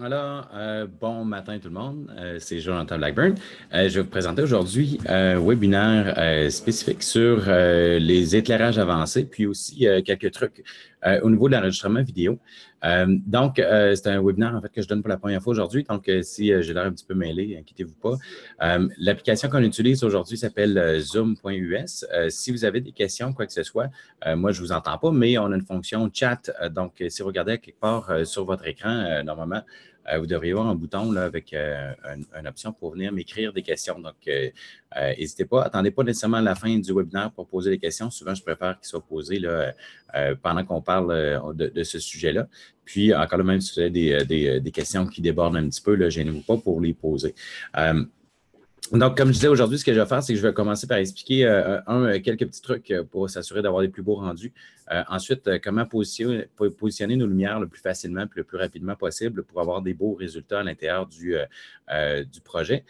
Alors, euh, bon matin tout le monde, euh, c'est Jonathan Blackburn. Euh, je vais vous présenter aujourd'hui un webinaire spécifique sur les éclairages avancés, puis aussi quelques trucs euh, au niveau de l'enregistrement vidéo. Euh, donc, euh, c'est un webinaire en fait que je donne pour la première fois aujourd'hui. Donc, si j'ai l'air un petit peu mêlé, inquiétez-vous pas. L'application qu'on utilise aujourd'hui s'appelle Zoom.us. si vous avez des questions, quoi que ce soit, moi, je ne vous entends pas, mais on a une fonction chat. donc, si vous regardez quelque part sur votre écran, normalement, euh, vous devriez avoir un bouton là, avec euh, une, option pour venir m'écrire des questions. Donc, euh, n'hésitez pas. Attendez pas nécessairement la fin du webinaire pour poser des questions. Souvent, je préfère qu'ils soient posés là, pendant qu'on parle de, ce sujet-là. Puis, encore le même, si vous avez des, questions qui débordent un petit peu, gênez-vous pas pour les poser. Mm. Donc, comme je disais aujourd'hui, ce que je vais faire, c'est que je vais commencer par expliquer, euh, euh, un, euh, quelques petits trucs pour s'assurer d'avoir des plus beaux rendus. ensuite, comment positionner, nos lumières le plus facilement et le plus rapidement possible pour avoir des beaux résultats à l'intérieur du, du projet.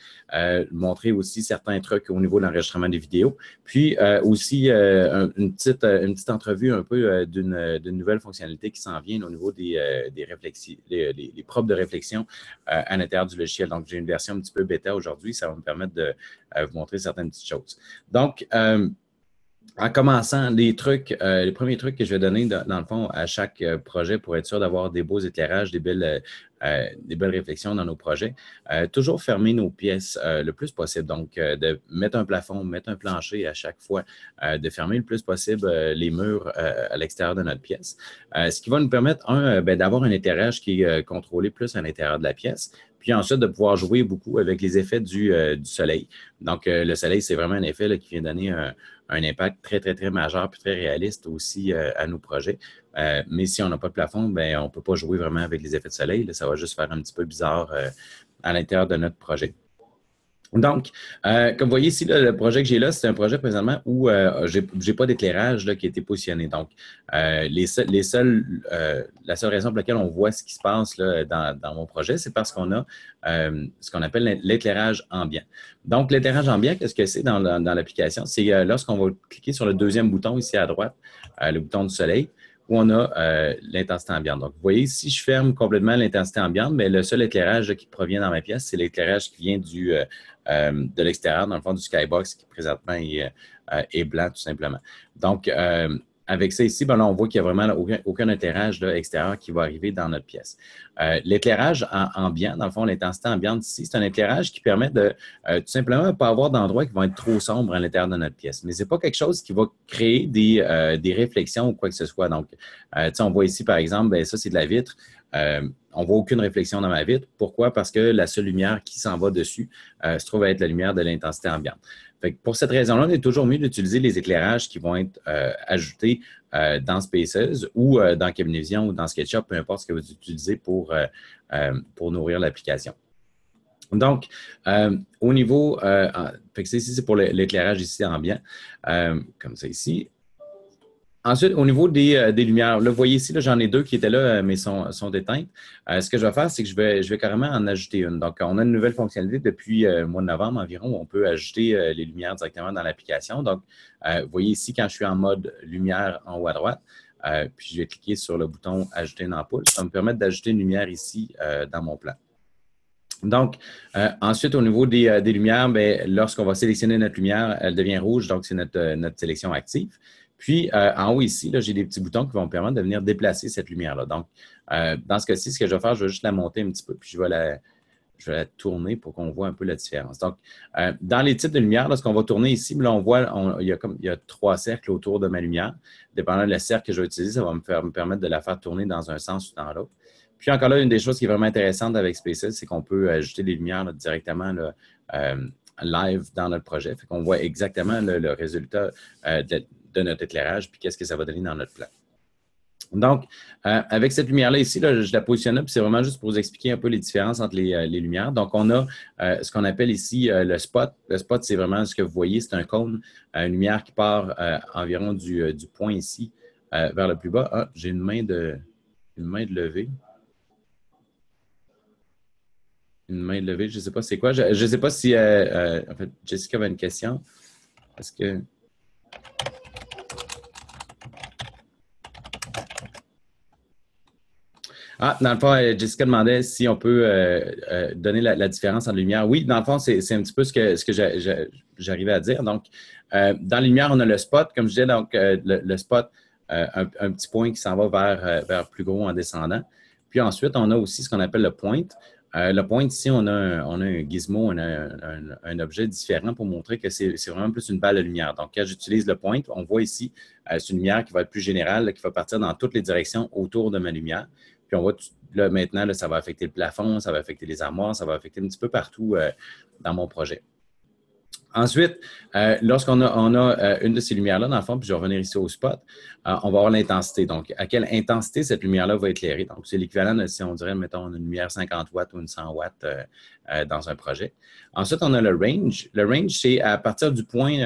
montrer aussi certains trucs au niveau de l'enregistrement des vidéos. Puis aussi, une, petite, une petite entrevue un peu d'une nouvelle fonctionnalité qui s'en vient au niveau des, des réflexions, les, propres de réflexion à l'intérieur du logiciel. Donc, j'ai une version un petit peu bêta aujourd'hui. Ça va me permettre de euh, vous montrer certaines petites choses. Donc, euh, en commençant, les trucs, euh, les premiers trucs que je vais donner, dans, le fond, à chaque euh, projet pour être sûr d'avoir des beaux éclairages, des belles, euh, des belles réflexions dans nos projets, toujours fermer nos pièces le plus possible. Donc, de mettre un plafond, mettre un plancher à chaque fois, de fermer le plus possible les murs à l'extérieur de notre pièce. ce qui va nous permettre, un, ben, d'avoir un éclairage qui est contrôlé plus à l'intérieur de la pièce, puis ensuite de pouvoir jouer beaucoup avec les effets du, soleil. Donc, le soleil, c'est vraiment un effet qui vient donner un, un impact très, très, très majeur puis très réaliste aussi euh, à nos projets. Euh, mais si on n'a pas de plafond, ben, on ne peut pas jouer vraiment avec les effets de soleil. ça va juste faire un petit peu bizarre euh, à l'intérieur de notre projet. Donc, euh, comme vous voyez ici, le projet que j'ai là, c'est un projet présentement où euh, j'ai je n'ai pas d'éclairage qui a été positionné. Donc, euh, les, la seule raison pour laquelle on voit ce qui se passe dans, mon projet, c'est parce qu'on a ce qu'on appelle l'éclairage ambiant. Donc, l'éclairage ambiant, qu'est-ce que c'est dans, l'application? C'est lorsqu'on va cliquer sur le deuxième bouton ici à droite, le bouton du soleil, où on a l'intensité ambiante. Donc, vous voyez, si je ferme complètement l'intensité ambiante, mais le seul éclairage qui provient dans ma pièce, c'est l'éclairage qui vient du, euh, de l'extérieur, dans le fond du skybox qui présentement est, euh, blanc tout simplement. Donc, euh, avec ça ici, ben on voit qu'il n'y a vraiment aucun, éclairage extérieur qui va arriver dans notre pièce. l'éclairage ambiant, dans le fond, l'intensité ambiante ici, c'est un éclairage qui permet de tout simplement pas avoir d'endroits qui vont être trop sombres à l'intérieur de notre pièce. Mais ce n'est pas quelque chose qui va créer des, des, réflexions ou quoi que ce soit. Donc, on voit ici, par exemple, ben ça, c'est de la vitre. On euh, on voit aucune réflexion dans ma vitre. Pourquoi? Parce que la seule lumière qui s'en va dessus euh, se trouve à être la lumière de l'intensité ambiante. pour cette raison-là, on est toujours mieux d'utiliser les éclairages qui vont être euh, ajoutés dans Spaces ou dans Vision ou dans SketchUp, peu importe ce que vous utilisez pour, pour nourrir l'application. Donc, au niveau, c'est pour l'éclairage ici ambiant, comme ça ici. Ensuite, au niveau euh, des, lumières, là, vous voyez ici, j'en ai deux qui étaient là, euh, mais sont, sont déteintes. Euh, ce que je vais faire, c'est que je vais, carrément en ajouter une. Donc, on a une nouvelle fonctionnalité depuis le mois de novembre environ où on peut ajouter les lumières directement dans l'application. Donc, vous voyez ici, quand je suis en mode lumière en haut à droite, puis je vais cliquer sur le bouton Ajouter une ampoule, ça va me permettre d'ajouter une lumière ici dans mon plan. Donc, ensuite, au niveau des, lumières, ben, lorsqu'on va sélectionner notre lumière, elle devient rouge, donc c'est notre, sélection active. Puis, euh, en haut ici, j'ai des petits boutons qui vont me permettre de venir déplacer cette lumière-là. Donc, euh, dans ce cas-ci, ce que je vais faire, je vais juste la monter un petit peu, puis je vais la, tourner pour qu'on voit un peu la différence. Donc, euh, dans les types de lumière, lorsqu'on va tourner ici, là, on voit, qu'il y a comme, il trois cercles autour de ma lumière. Dépendant de la cercle que je vais utiliser, ça va me, permettre de la faire tourner dans un sens ou dans l'autre. Puis encore là, une des choses qui est vraiment intéressante avec Spaces, c'est qu'on peut ajouter des lumières directement live dans notre projet. Fait qu'on voit exactement le, résultat de, de notre éclairage, puis qu'est-ce que ça va donner dans notre plan. Donc, euh, avec cette lumière-là ici, je la positionne puis c'est vraiment juste pour vous expliquer un peu les différences entre les, euh, lumières. Donc, on a euh, ce qu'on appelle ici le spot. Le spot, c'est vraiment ce que vous voyez, c'est un cône, une lumière qui part environ du, point ici vers le plus bas. Ah, j'ai une main de une main de levée. Une main de levée, je ne sais pas c'est quoi. Je ne sais pas si en fait, Jessica avait une question. Est-ce que. Ah, dans le fond, euh, Jessica demandait si on peut euh, euh, donner la, différence en lumière. Oui, dans le fond, c'est un petit peu ce que, j'arrivais à dire. Donc, dans la lumière, on a le spot, comme je disais, donc le, spot, un, petit point qui s'en va vers, plus gros en descendant. Puis ensuite, on a aussi ce qu'on appelle le point. le point, ici, on a un, un gizmo, un objet différent pour montrer que c'est vraiment plus une balle de lumière. Donc, quand j'utilise le point, on voit ici, c'est une lumière qui va être plus générale, qui va partir dans toutes les directions autour de ma lumière. Puis on voit, là, maintenant, ça va affecter le plafond, ça va affecter les armoires, ça va affecter un petit peu partout euh, dans mon projet. Ensuite, euh, lorsqu'on a, euh, une de ces lumières-là, dans le fond, puis je vais revenir ici au spot, on va avoir l'intensité. Donc, à quelle intensité cette lumière-là va éclairer? Donc, c'est l'équivalent de si on dirait, mettons, une lumière 50 watts ou une 100 watts dans un projet. Ensuite, on a le range. Le range, c'est à partir du point,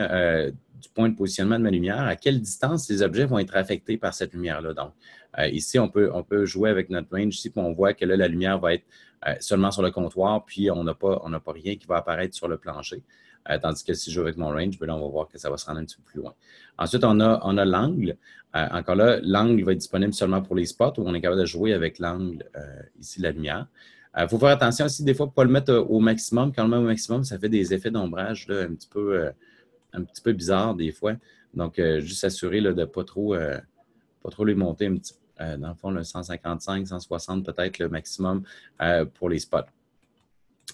du point de positionnement de ma lumière, à quelle distance les objets vont être affectés par cette lumière-là. Donc, euh, ici, on peut, on peut jouer avec notre range ici, on voit que la lumière va être euh, seulement sur le comptoir, puis on n'a pas, pas rien qui va apparaître sur le plancher. Euh, tandis que si je joue avec mon range, ben on va voir que ça va se rendre un petit peu plus loin. Ensuite, on a, on a l'angle. encore là, l'angle va être disponible seulement pour les spots où on est capable de jouer avec l'angle ici de la lumière. Il faut faire attention aussi, des fois, pour ne pas le mettre au maximum. Quand on le met au maximum, ça fait des effets d'ombrage un petit peu un petit peu bizarre des fois. Donc, juste s'assurer de ne pas pas trop les monter un petit peu. Euh, dans le fond, le 155, 160 peut-être le maximum euh, pour les spots.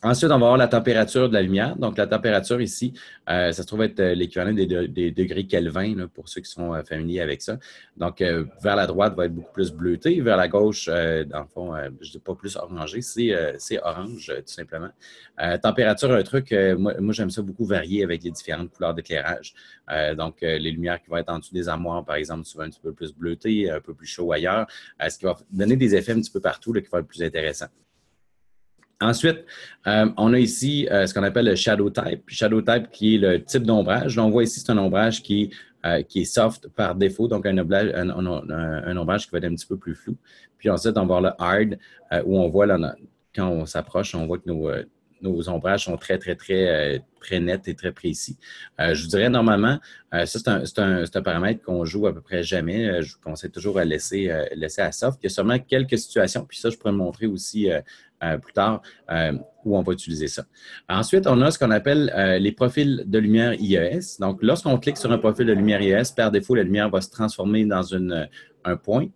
Ensuite, on va avoir la température de la lumière. Donc, la température ici, euh, ça se trouve être euh, l'équivalent des, degrés Kelvin pour ceux qui sont euh, familiers avec ça. Donc, vers la droite va être beaucoup plus bleuté. Vers la gauche, dans le fond, je ne dis pas plus orangé, c'est orange, tout simplement. température, un truc, moi, j'aime ça beaucoup varier avec les différentes couleurs d'éclairage. donc, les lumières qui vont être en dessous des armoires, par exemple, souvent un petit peu plus bleutées, un peu plus chaud ailleurs, ce qui va donner des effets un petit peu partout là, qui vont être plus intéressant Ensuite, euh, on a ici euh, ce qu'on appelle le shadow type. Shadow type qui est le type d'ombrage. On voit ici, c'est un ombrage qui, euh, qui est soft par défaut, donc un, un, ombrage qui va être un petit peu plus flou. Puis ensuite, on va voir le hard où on voit, quand on s'approche, on voit que nos, nos ombrages sont très, très, très très net et très précis. Euh, je vous dirais normalement, euh, ça c'est un, paramètre qu'on joue à peu près jamais. Euh, je vous conseille toujours à laisser, laisser à soft. Il y a sûrement quelques situations, puis ça je pourrais montrer aussi plus tard, où on va utiliser ça. Ensuite, on a ce qu'on appelle les profils de lumière IES. Donc, lorsqu'on clique sur un profil de lumière IES, par défaut, la lumière va se transformer dans un point.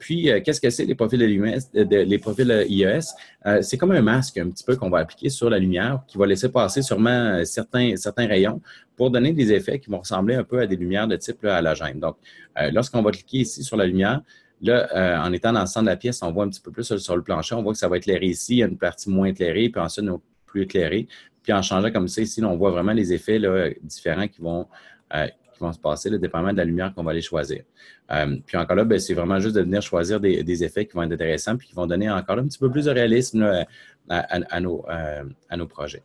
puis, qu'est-ce que c'est les profils de IES? les profils IES? c'est comme un masque un petit peu qu'on va appliquer sur la lumière qui va laisser passer sur, euh, certains, certains rayons pour donner des effets qui vont ressembler un peu à des lumières de type la halogène. Donc, euh, lorsqu'on va cliquer ici sur la lumière, Là, euh, en étant dans le centre de la pièce, on voit un petit peu plus sur le plancher. On voit que ça va éclairer ici. Il y a une partie moins éclairée, puis ensuite plus éclairée. Puis en changeant comme ça ici, on voit vraiment les effets différents qui vont, vont se passer, le dépendamment de la lumière qu'on va aller choisir. puis encore là, ben, c'est vraiment juste de venir choisir des, effets qui vont être intéressants puis qui vont donner encore un petit peu plus de réalisme à, nos, à nos projets.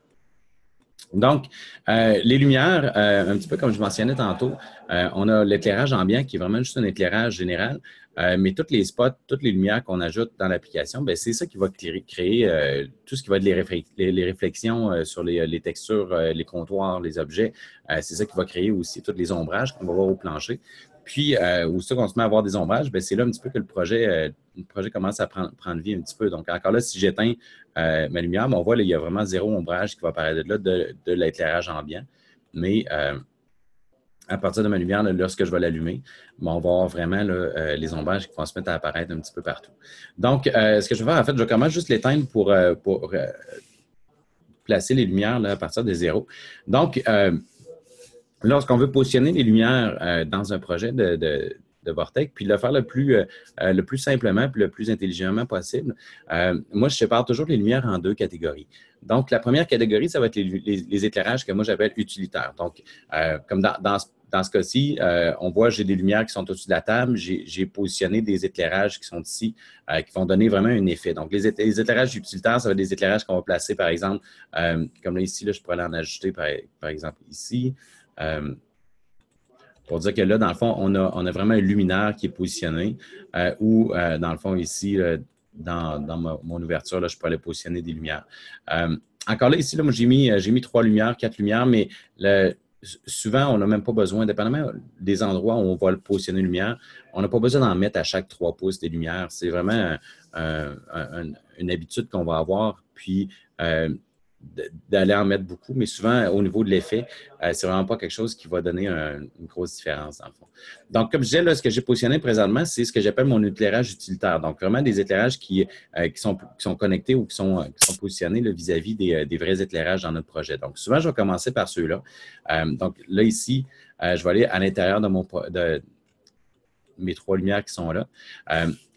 Donc, euh, les lumières, euh, un petit peu comme je mentionnais tantôt, euh, on a l'éclairage ambiant qui est vraiment juste un éclairage général, mais tous les spots, toutes les lumières qu'on ajoute dans l'application, ben, c'est ça qui va créer tout ce qui va être les, réflexions sur les, les textures, les comptoirs, les objets. c'est ça qui va créer aussi tous les ombrages qu'on va voir au plancher. Puis, euh, où ça qu'on se met à avoir des ombrages, ben, c'est là un petit peu que le projet, euh, projet commence à prendre, vie un petit peu. Donc, encore là, si j'éteins euh, ma lumière, ben, on voit qu'il y a vraiment zéro ombrage qui va apparaître de de, l'éclairage ambiant. Mais euh, à partir de ma lumière, lorsque je vais l'allumer, ben, on va avoir vraiment les ombrages qui vont se mettre à apparaître un petit peu partout. Donc, ce que je vais faire, en fait, je commence juste l'éteindre pour, placer les lumières à partir de zéro. Donc, lorsqu'on veut positionner les lumières euh, dans un projet de, Vortex, puis le faire le plus, euh, euh, le plus simplement puis le plus intelligemment possible, moi, je sépare toujours les lumières en deux catégories. Donc, la première catégorie, ça va être les, éclairages que moi, j'appelle utilitaires. Donc, comme dans, ce cas-ci, on voit j'ai des lumières qui sont au-dessus de la table, j'ai positionné des éclairages qui sont ici, qui vont donner vraiment un effet. Donc, les, éclairages utilitaires, ça va être des éclairages qu'on va placer, par exemple, comme là ici, là, je pourrais en ajouter, par exemple, ici. Euh, pour dire que là, dans le fond, on a, vraiment un luminaire qui est positionné euh, ou, euh, dans le fond, ici, dans, mon ouverture, là, je peux aller positionner des lumières. encore là, ici, là, j'ai mis, trois lumières, quatre lumières, mais souvent, on n'a même pas besoin, dépendamment des endroits où on va positionner une lumière, on n'a pas besoin d'en mettre à chaque trois pouces des lumières. C'est vraiment une habitude qu'on va avoir. Puis, d'aller en mettre beaucoup, mais souvent, au niveau de l'effet, euh, c'est vraiment pas quelque chose qui va donner une grosse différence, dans le fond. Donc, comme je disais, là, ce que j'ai positionné présentement, c'est ce que j'appelle mon éclairage utilitaire. Donc, vraiment des éclairages qui, euh, qui, sont, sont, connectés ou qui sont, euh, qui sont positionnés vis-à-vis des, vrais éclairages dans notre projet. Donc, souvent, je vais commencer par ceux-là. donc, là, ici, je vais aller à l'intérieur de mon... De, mes trois lumières qui sont là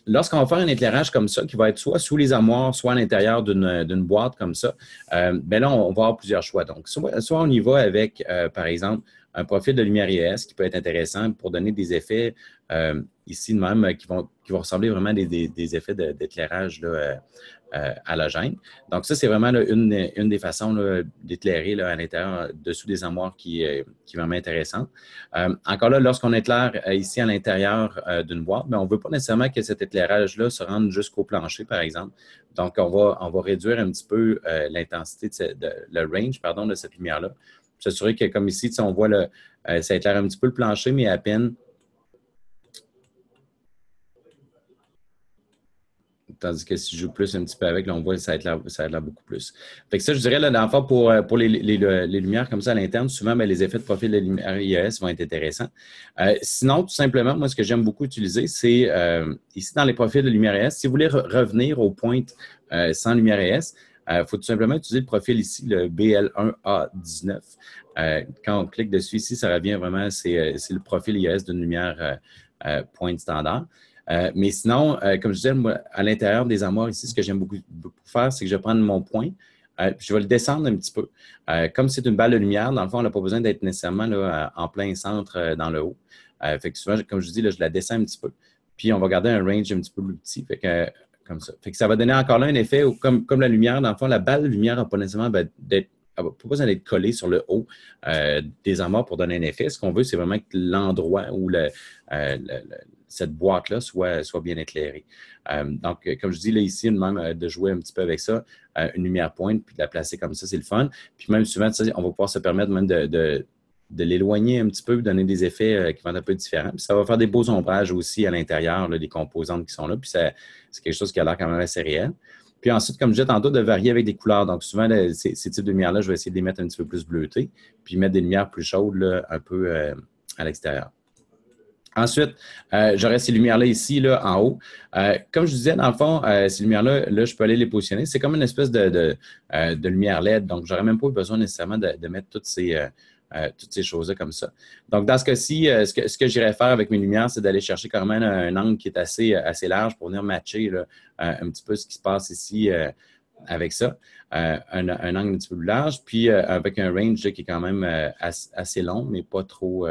lorsqu'on va faire un éclairage comme ça, qui va être soit sous les armoires, soit à l'intérieur d'une boîte comme ça, euh, bien là, on, va avoir plusieurs choix. Donc, soit, on y va avec, euh, par exemple, un profil de lumière IS qui peut être intéressant pour donner des effets euh, ici même qui vont, qui vont ressembler vraiment à des, effets d'éclairage de, euh, la halogène. Donc, ça, c'est vraiment une, des façons d'éclairer à l'intérieur, dessous des armoires qui, euh, est vraiment intéressante. Euh, encore là, lorsqu'on éclaire ici à l'intérieur d'une boîte, mais ben, on ne veut pas nécessairement que cet éclairage-là se rende jusqu'au plancher, par exemple. Donc, on va, on va réduire un petit peu l'intensité, le range, pardon, de cette lumière-là. S'assurer que, comme ici, on voit, le, ça éclaire un petit peu le plancher, mais à peine Tandis que si je joue plus un petit peu avec, on voit que ça a l'air, ça beaucoup plus. ça, je dirais, là, dans pour, euh, pour les, lumières comme ça à l'interne, souvent, ben, les effets de profil de lumière IAS e vont être intéressants. Euh, sinon, tout simplement, moi, ce que j'aime beaucoup utiliser, c'est euh, ici dans les profils de lumière IAS, e si vous voulez revenir aux pointes sans lumière IAS, e il faut tout simplement utiliser le profil ici, le BL1A19. quand on clique dessus ici, ça revient vraiment, c'est, le profil IAS d'une lumière pointe standard. Euh, mais sinon, euh, comme je disais, moi, à l'intérieur des armoires ici, ce que j'aime beaucoup, faire, c'est que je vais prendre mon point, euh, je vais le descendre un petit peu. comme c'est une balle de lumière, dans le fond, on n'a pas besoin d'être nécessairement là, en plein centre dans le haut. fait que souvent, comme je dis, je la descends un petit peu. Puis on va garder un range un petit peu plus petit. Fait que, comme ça. Fait que ça va donner encore là un effet comme, comme la lumière, dans le fond, la balle de lumière n'a pas nécessairement ben, d'être pas besoin d'être collé sur le haut des armoires pour donner un effet. Ce qu'on veut, c'est vraiment que l'endroit où le, cette boîte-là soit, soit bien éclairée. Euh, donc, euh, comme je dis, là, ici, même euh, de jouer un petit peu avec ça, une lumière pointe, puis de la placer comme ça, c'est le fun. Puis même souvent, on va pouvoir se permettre même de, l'éloigner un petit peu, donner des effets qui vont être un peu différents. Puis ça va faire des beaux ombrages aussi à l'intérieur, des composantes qui sont là. Puis c'est quelque chose qui a l'air quand même assez réel. Puis ensuite, comme je disais tantôt, de varier avec des couleurs. Donc souvent, ces, types de lumières-là, je vais essayer de les mettre un petit peu plus bleutées, puis mettre des lumières plus chaudes un peu à l'extérieur. Ensuite, euh, j'aurais ces lumières-là ici, là, en haut. Euh, comme je disais, dans le fond, euh, ces lumières-là, je peux aller les positionner. C'est comme une espèce de, lumière LED, donc n'aurais même pas besoin nécessairement de, mettre toutes ces, toutes ces choses-là comme ça. Donc, dans ce cas-ci, ce que, j'irais faire avec mes lumières, c'est d'aller chercher quand même un angle qui est assez, assez large pour venir matcher un petit peu ce qui se passe ici avec ça, un, angle un petit peu plus large, puis avec un range qui est quand même assez, long, mais pas trop,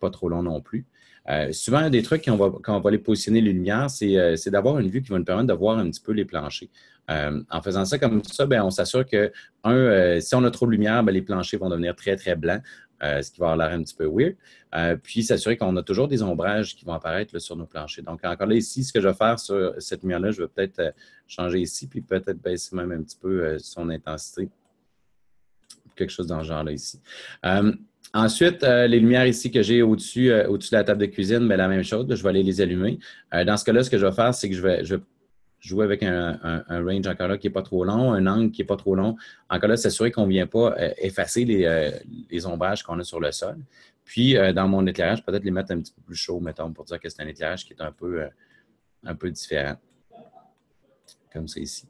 pas trop long non plus. Euh, souvent, un des trucs va, quand on va les positionner les lumières, euh, c'est d'avoir une vue qui va nous permettre de voir un petit peu les planchers. Euh, en faisant ça comme ça, ben, on s'assure que, un, si on a trop de lumière, ben, les planchers vont devenir très, très blancs, ce qui va avoir l'air un petit peu weird. puis s'assurer qu'on a toujours des ombrages qui vont apparaître sur nos planchers. Donc, encore là, ici, ce que je vais faire sur cette lumière-là, je vais peut-être changer ici, puis peut-être baisser même un petit peu son intensité. Quelque chose dans ce genre-là ici. Ensuite, euh, les lumières ici que j'ai au-dessus euh, de la table de cuisine, mais ben, la même chose, je vais aller les allumer. Euh, dans ce cas-là, ce que je vais faire, c'est que je vais, jouer avec un, range encore là qui n'est pas trop long, un angle qui n'est pas trop long. Encore là, s'assurer qu'on ne vient pas effacer les, ombrages qu'on a sur le sol. Puis, dans mon éclairage, peut-être les mettre un petit peu plus chaud, mettons, pour dire que c'est un éclairage qui est un peu différent comme ça ici.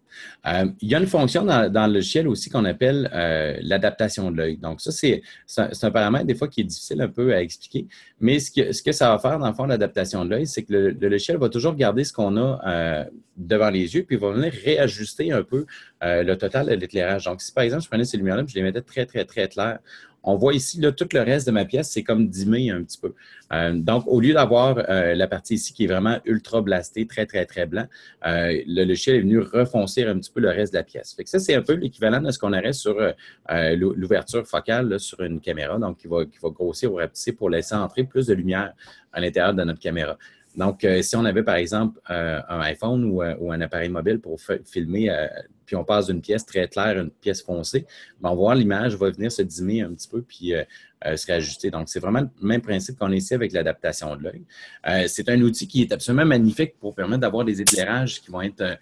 Euh, il y a une fonction dans, le logiciel aussi qu'on appelle euh, l'adaptation de l'œil. Donc, ça, c'est un, paramètre des fois qui est difficile un peu à expliquer, mais ce que, ça va faire, dans le fond, l'adaptation de l'œil, c'est que le, logiciel va toujours garder ce qu'on a euh, devant les yeux, puis va venir réajuster un peu le total de l'éclairage. Donc, si par exemple, je prenais ces lumières-là je les mettais très, très, très claires, on voit ici, tout le reste de ma pièce, c'est comme dimé un petit peu. Euh, donc, au lieu d'avoir euh, la partie ici qui est vraiment ultra blastée, très, très, très blanc, euh, le logiciel est venu refoncer un petit peu le reste de la pièce. Fait que ça, c'est un peu l'équivalent de ce qu'on aurait sur l'ouverture focale sur une caméra, donc qui va, qui va grossir ou rapetisser pour laisser entrer plus de lumière à l'intérieur de notre caméra. Donc, euh, si on avait, par exemple, euh, un iPhone euh, ou, un appareil mobile pour filmer, puis on passe d'une pièce très claire à une pièce foncée, ben, on va voir l'image va venir se dimmer un petit peu, puis se réajuster. Donc, c'est vraiment le même principe qu'on essaie avec l'adaptation de l'œil. c'est un outil qui est absolument magnifique pour permettre d'avoir des éclairages qui vont être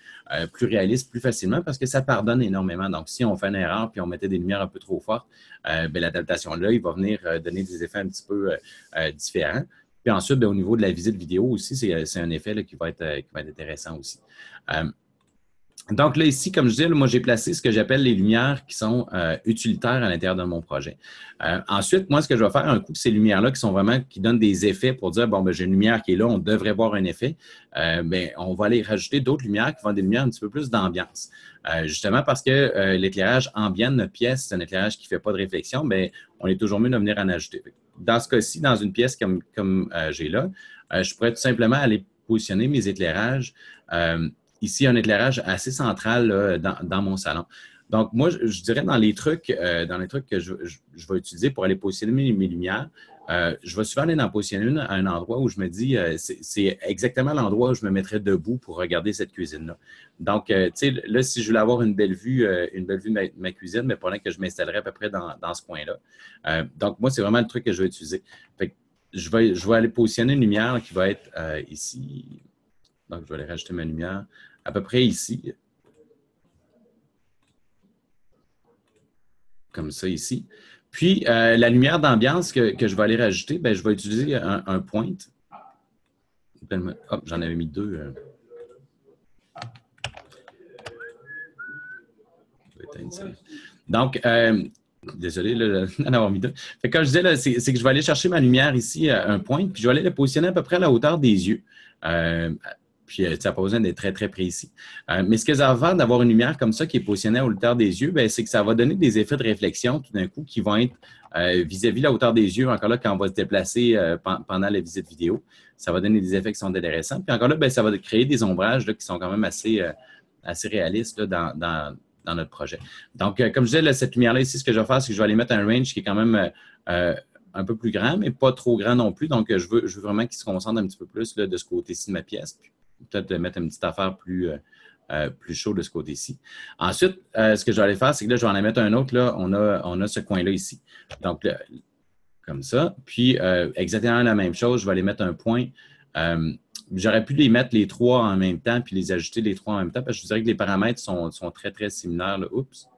plus réalistes plus facilement parce que ça pardonne énormément. Donc, si on fait une erreur, puis on mettait des lumières un peu trop fortes, ben, l'adaptation de l'œil va venir donner des effets un petit peu différents. Puis ensuite, ben, au niveau de la visite vidéo aussi, c'est euh, un effet qui, va être, euh, qui va être intéressant aussi. Euh, donc là, ici, comme je disais, moi, j'ai placé ce que j'appelle les lumières qui sont euh, utilitaires à l'intérieur de mon projet. Euh, ensuite, moi, ce que je vais faire, un coup, ces lumières-là qui sont vraiment, qui donnent des effets pour dire, bon, ben, j'ai une lumière qui est là, on devrait voir un effet, Mais euh, ben, on va aller rajouter d'autres lumières qui vont des lumières un petit peu plus d'ambiance. justement parce que l'éclairage ambiant de notre pièce, c'est un éclairage qui ne fait pas de réflexion, mais ben, on est toujours mieux de venir en ajouter. Dans ce cas-ci, dans une pièce comme, comme j'ai là, je pourrais tout simplement aller positionner mes éclairages ici un éclairage assez central dans, mon salon. Donc, moi, je, dirais dans les trucs, euh, dans les trucs que je, vais utiliser pour aller positionner mes, lumières, euh, je vais souvent aller en positionner une à un endroit où je me dis, euh, c'est exactement l'endroit où je me mettrais debout pour regarder cette cuisine-là. Donc, tu sais, là, si je voulais avoir une belle vue, une belle vue de ma, cuisine, mais pendant que je m'installerais à peu près dans, ce coin-là. donc, moi, c'est vraiment le truc que je vais utiliser. je vais, je vais aller positionner une lumière qui va être ici, donc, je vais aller rajouter ma lumière à peu près ici. Comme ça, ici. Puis, euh, la lumière d'ambiance que, je vais aller rajouter, ben, je vais utiliser un, point. Hop, j'en avais mis deux. Euh. Donc, euh, désolé d'en avoir mis deux. Fait comme je disais, c'est que je vais aller chercher ma lumière ici un point, puis je vais aller la positionner à peu près à la hauteur des yeux. Puis, euh, ça n'a pas besoin d'être très, très précis. Euh, mais ce que ça va d'avoir une lumière comme ça qui est positionnée à hauteur des yeux, ben, c'est que ça va donner des effets de réflexion tout d'un coup qui vont être euh, vis-à-vis la hauteur des yeux, encore là, quand on va se déplacer pendant la visite vidéo. Ça va donner des effets qui sont intéressants. Puis encore là, ben, ça va créer des ombrages qui sont quand même assez, assez réalistes dans, notre projet. Donc, comme je disais, cette lumière-là ici, ce que je vais faire, c'est que je vais aller mettre un range qui est quand même un peu plus grand, mais pas trop grand non plus. Donc, je veux, vraiment qu'il se concentre un petit peu plus de ce côté-ci de ma pièce peut-être mettre une petite affaire plus, euh, euh, plus chaude de ce côté-ci. Ensuite, euh, ce que je aller faire, c'est que là, je vais en mettre un autre. Là, on a, on a ce coin-là ici. Donc, comme ça. Puis, exactement la même chose, je vais aller mettre un point. J'aurais pu les mettre les trois en même temps, puis les ajouter les trois en même temps, parce que je vous dirais que les paramètres sont, sont très, très similaires. Oups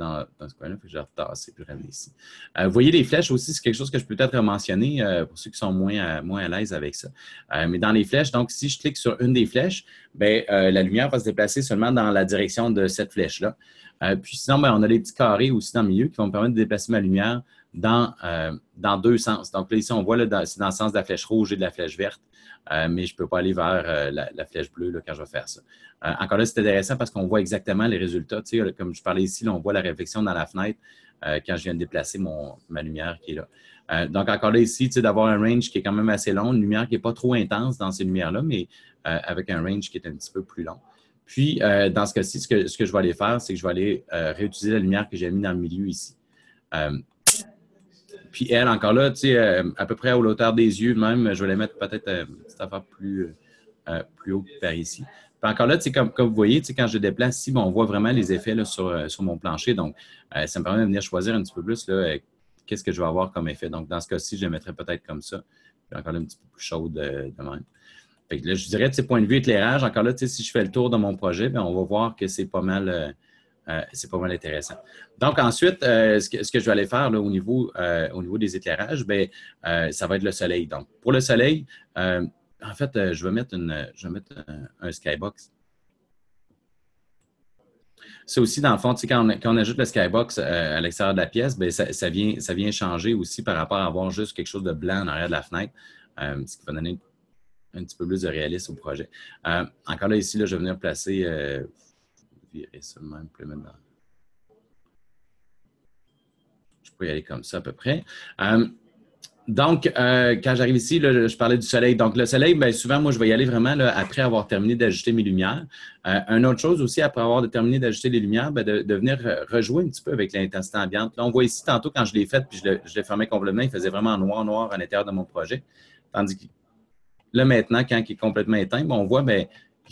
dans, ce coin-là. faut que je retasse et je ramener ici. Euh, vous voyez les flèches aussi, c'est quelque chose que je peux peut-être mentionner euh, pour ceux qui sont moins, à, euh, moins à l'aise avec ça. mais dans les flèches, donc si je clique sur une des flèches, ben, la lumière va se déplacer seulement dans la direction de cette flèche-là. puis sinon, ben, on a les petits carrés aussi dans le milieu qui vont me permettre de déplacer ma lumière dans, dans deux sens. Donc là, ici, on voit, c'est dans le sens de la flèche rouge et de la flèche verte. Euh, mais je ne peux pas aller vers euh, la, flèche bleue là, quand je vais faire ça. Euh, encore là, c'est intéressant parce qu'on voit exactement les résultats. comme je parlais ici, on voit la réflexion dans la fenêtre quand je viens de déplacer ma lumière qui est là. donc, encore là, ici, d'avoir un range qui est quand même assez long, une lumière qui n'est pas trop intense dans ces lumières-là, mais avec un range qui est un petit peu plus long. Puis, dans ce cas-ci, ce que, ce que, je vais aller faire, c'est que je vais aller réutiliser la lumière que j'ai mise dans le milieu ici. Puis elle, encore là, tu sais, euh, à peu près à hauteur des yeux même, je vais la mettre peut-être euh, une petite affaire plus, euh, plus haut par ici. Puis encore là, comme, comme vous voyez, quand je déplace ici, on voit vraiment les effets sur, mon plancher. Donc, ça me permet de venir choisir un petit peu plus là, qu'est-ce que je vais avoir comme effet. Donc, dans ce cas-ci, je le mettrais peut-être comme ça. Puis encore là, un petit peu plus chaud de même. là, je dirais, de ces point de vue éclairage, encore là, si je fais le tour de mon projet, ben, on va voir que c'est pas mal euh, c'est pas mal intéressant. Donc ensuite, euh, ce, que, je vais aller faire euh, au, niveau, des éclairages, ben, ça va être le soleil. Donc pour le soleil, en fait, je vais mettre, un, skybox. C'est aussi, dans le fond, quand, on, ajoute le skybox à l'extérieur de la pièce, ben, ça, vient, changer aussi par rapport à avoir juste quelque chose de blanc en arrière de la fenêtre, ce qui va donner un petit peu plus de réalisme au projet. encore là, ici, je vais venir placer je peux y aller comme ça à peu près. Euh, donc, euh, quand j'arrive ici, je parlais du soleil. Donc, le soleil, ben, souvent, moi, je vais y aller vraiment après avoir terminé d'ajuster mes lumières. Euh, une autre chose aussi, après avoir terminé d'ajuster les lumières, ben, de, venir rejouer un petit peu avec l'intensité ambiante. Là, on voit ici, tantôt, quand je l'ai fait, puis je l'ai fermé complètement, il faisait vraiment noir, noir à l'intérieur de mon projet. Tandis que là, maintenant, quand il est complètement éteint, ben, on voit, bien,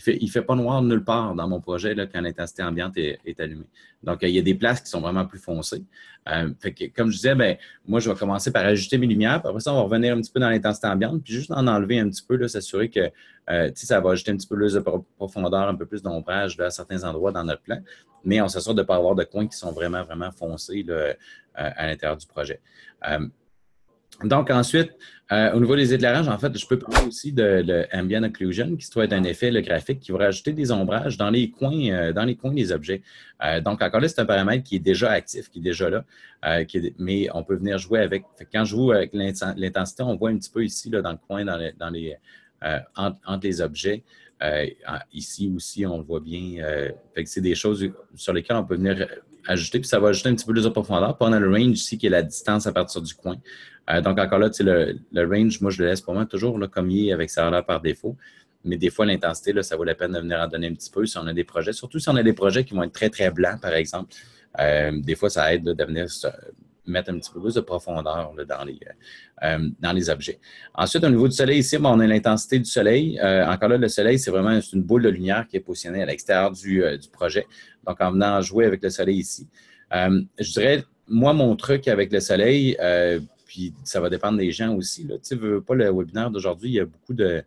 il ne fait, pas noir nulle part dans mon projet là, quand l'intensité ambiante est, allumée. Donc, il y a des places qui sont vraiment plus foncées. Euh, comme je disais, ben, moi, je vais commencer par ajuster mes lumières. après ça, on va revenir un petit peu dans l'intensité ambiante, puis juste en enlever un petit peu, s'assurer que euh, ça va ajouter un petit peu plus de profondeur, un peu plus d'ombrage à certains endroits dans notre plan. Mais on s'assure de ne pas avoir de coins qui sont vraiment, vraiment foncés euh, à l'intérieur du projet. Donc, ensuite, euh, au niveau des éclairages, en fait, je peux parler aussi de l'ambient occlusion, qui trouve être un effet le graphique qui va rajouter des ombrages dans les coins, euh, dans les coins des objets. Euh, donc, encore là, c'est un paramètre qui est déjà actif, qui est déjà là, mais on peut venir jouer avec. quand je joue avec l'intensité, on voit un petit peu ici, dans le coin, dans les, dans entre, les objets. ici aussi, on le voit bien. c'est des choses sur lesquelles on peut venir ajouter, puis ça va ajouter un petit peu plus de profondeur. Puis on le range ici, qui est la distance à partir du coin. Euh, donc, encore là, le, le range, moi, je le laisse pour moi toujours là, comme il est avec sa valeur par défaut. Mais des fois, l'intensité, ça vaut la peine de venir en donner un petit peu si on a des projets, surtout si on a des projets qui vont être très, très blancs, par exemple. Euh, des fois, ça aide de venir mettre un petit peu plus de profondeur dans, les, euh, dans les objets. Ensuite, au niveau du soleil, ici, on a l'intensité du soleil. encore là, le soleil, c'est vraiment une boule de lumière qui est positionnée à l'extérieur du, du, projet. Donc, en venant jouer avec le soleil ici. je dirais, moi, mon truc avec le soleil, puis ça va dépendre des gens aussi. Là. Tu veux pas le webinaire d'aujourd'hui, il y a beaucoup de,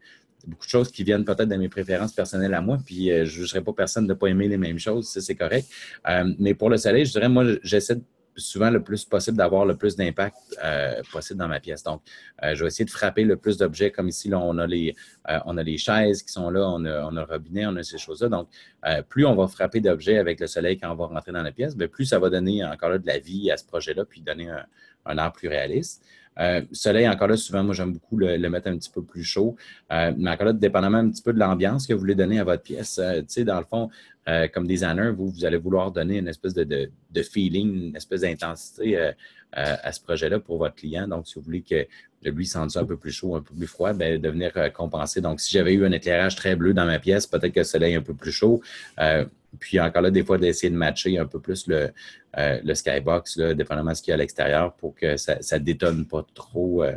beaucoup de choses qui viennent peut-être de mes préférences personnelles à moi, puis euh, je ne jugerai pas personne de ne pas aimer les mêmes choses, ça c'est correct. Euh, mais pour le soleil, je dirais, moi, j'essaie souvent le plus possible d'avoir le plus d'impact euh, possible dans ma pièce. Donc, je vais essayer de frapper le plus d'objets, comme ici, là, on a, les, on a les chaises qui sont là, on a, le robinet, on a ces choses-là. Donc, plus on va frapper d'objets avec le soleil quand on va rentrer dans la pièce, ben, plus ça va donner encore de la vie à ce projet-là, puis donner un, un air plus réaliste. Euh, soleil, encore là, souvent, moi, j'aime beaucoup le, mettre un petit peu plus chaud. Euh, mais encore là, dépendamment un petit peu de l'ambiance que vous voulez donner à votre pièce, euh, tu sais, dans le fond, comme designer, vous, vous allez vouloir donner une espèce de, feeling, une espèce d'intensité à ce projet-là pour votre client. Donc, si vous voulez que lui sente ça un peu plus chaud, un peu plus froid, bien, de venir compenser. Donc, si j'avais eu un éclairage très bleu dans ma pièce, peut-être que le soleil un peu plus chaud puis encore là, des fois, d'essayer de matcher un peu plus le, euh, le skybox, là, dépendamment de ce qu'il y a à l'extérieur, pour que ça ne détonne pas trop euh,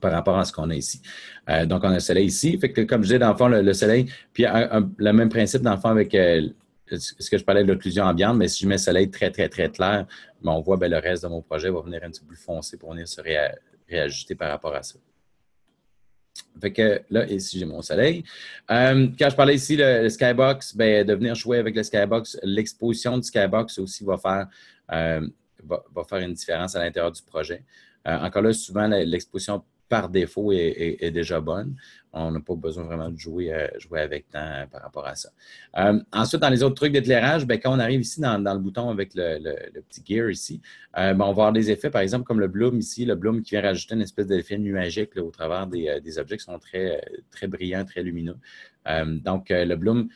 par rapport à ce qu'on a ici. Euh, donc, on a le soleil ici. comme je disais, dans le fond, le, soleil, puis le même principe, dans le fond, avec ce que je parlais de l'occlusion ambiante, mais si je mets le soleil très, très, très clair, ben, on voit que ben, le reste de mon projet va venir un petit peu plus foncé pour venir se réajuster par rapport à ça. Fait que là, ici, j'ai mon soleil. Euh, quand je parlais ici, le, Skybox, ben, de venir jouer avec le Skybox, l'exposition du Skybox aussi va faire, euh, va, faire une différence à l'intérieur du projet. Euh, encore là, souvent, l'exposition par défaut est, déjà bonne. On n'a pas besoin vraiment de jouer, euh, jouer avec tant euh, par rapport à ça. Euh, ensuite, dans les autres trucs d'éclairage, ben, quand on arrive ici dans, le bouton avec le, petit gear ici, ben, on va avoir des effets, par exemple, comme le bloom ici, le bloom qui vient rajouter une espèce d'effet nuagique au travers des, des, objets qui sont très, très brillants, très lumineux. donc, le bloom,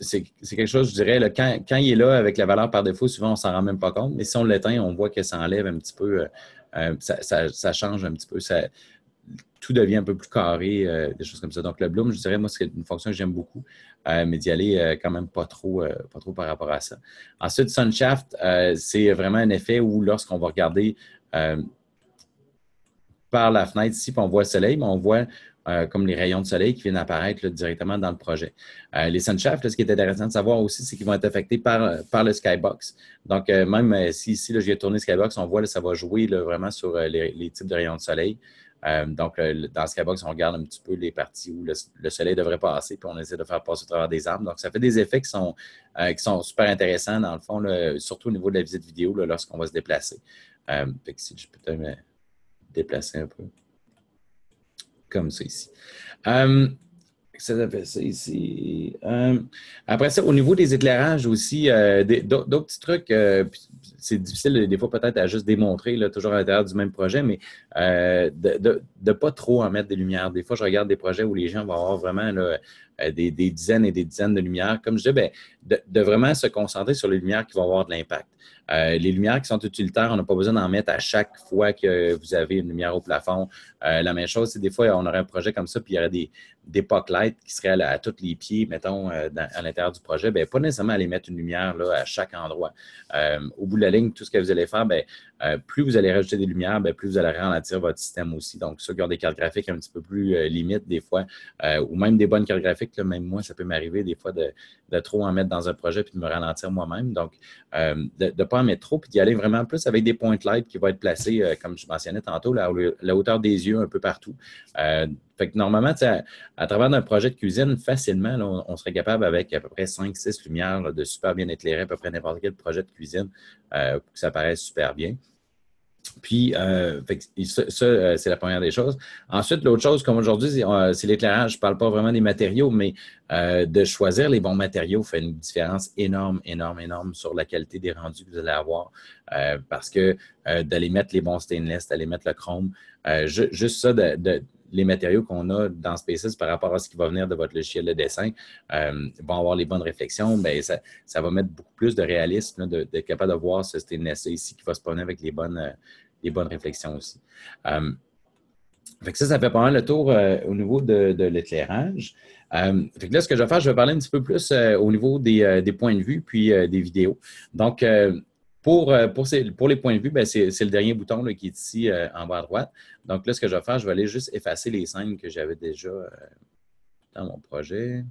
c'est quelque chose, je dirais, quand, il est là avec la valeur par défaut, souvent on s'en rend même pas compte, mais si on l'éteint, on voit que ça enlève un petit peu euh, ça, change un petit peu. tout devient un peu plus carré, euh, des choses comme ça. Donc, le bloom, je dirais, moi, c'est une fonction que j'aime beaucoup, euh, mais d'y aller quand même pas trop, pas trop par rapport à ça. Ensuite, Sunshaft, c'est vraiment un effet où lorsqu'on va regarder par la fenêtre ici, puis on voit le soleil, mais on voit euh, comme les rayons de soleil qui viennent apparaître directement dans le projet. Euh, les sunshafts, ce qui est intéressant de savoir aussi, c'est qu'ils vont être affectés par, euh, le skybox. Donc, même si ici, vais j'ai tourné skybox, on voit que ça va jouer vraiment sur les, types de rayons de soleil. donc, dans Skybox, on regarde un petit peu les parties où le, soleil devrait passer, puis on essaie de faire passer au travers des arbres. Donc, ça fait des effets qui sont, super intéressants, dans le fond, surtout au niveau de la visite vidéo, lorsqu'on va se déplacer. si je peux me déplacer un peu comme ça ici. Euh, ça ici. Euh, après ça, au niveau des éclairages aussi, euh, d'autres petits trucs, c'est difficile des fois peut-être à juste démontrer, là, toujours à l'intérieur du même projet, mais de ne pas trop en mettre des lumières. Des fois, je regarde des projets où les gens vont avoir vraiment le... Euh, des, dizaines et des dizaines de lumières. Comme je disais, ben, de, vraiment se concentrer sur les lumières qui vont avoir de l'impact. Euh, les lumières qui sont utilitaires, on n'a pas besoin d'en mettre à chaque fois que vous avez une lumière au plafond. Euh, la même chose, c'est des fois, on aurait un projet comme ça, puis il y aurait des, des pock qui seraient à, tous les pieds, mettons, à l'intérieur du projet. Bien, pas nécessairement aller mettre une lumière là, à chaque endroit. au bout de la ligne, tout ce que vous allez faire, bien, euh, plus vous allez rajouter des lumières, ben, plus vous allez ralentir votre système aussi. Donc, ceux qui ont des cartes graphiques un petit peu plus euh, limites des fois, euh, ou même des bonnes cartes graphiques, même moi, ça peut m'arriver des fois de, trop en mettre dans un projet puis de me ralentir moi-même. Donc, de ne pas en mettre trop puis d'y aller vraiment plus avec des points light qui vont être placés, comme je mentionnais tantôt, la hauteur des yeux un peu partout. Fait que normalement, à, travers un projet de cuisine, facilement, on, serait capable avec à peu près 5-6 lumières de super bien éclairer à peu près n'importe quel projet de cuisine pour que ça paraisse super bien. Puis, euh, ça, euh, c'est la première des choses. Ensuite, l'autre chose, comme aujourd'hui, c'est euh, l'éclairage. Je ne parle pas vraiment des matériaux, mais de choisir les bons matériaux fait une différence énorme, énorme, énorme sur la qualité des rendus que vous allez avoir. parce que d'aller mettre les bons stainless, d'aller mettre le chrome, juste ça, de, les matériaux qu'on a dans Spaces par rapport à ce qui va venir de votre logiciel de dessin euh, vont avoir les bonnes réflexions, mais ben, ça, va mettre beaucoup plus de réalisme, d'être capable de voir si c'était une ici qui va se promener avec les bonnes, euh, les bonnes réflexions aussi. Euh, fait que ça, ça fait pas mal le tour au niveau de, l'éclairage. là, ce que je vais faire, je vais parler un petit peu plus au niveau des, des, points de vue puis des vidéos. Donc, pour, euh, pour, les points de vue, ben, c'est le dernier bouton qui est ici euh, en bas à droite. Donc là, ce que je vais faire, je vais aller juste effacer les scènes que j'avais déjà euh, dans mon projet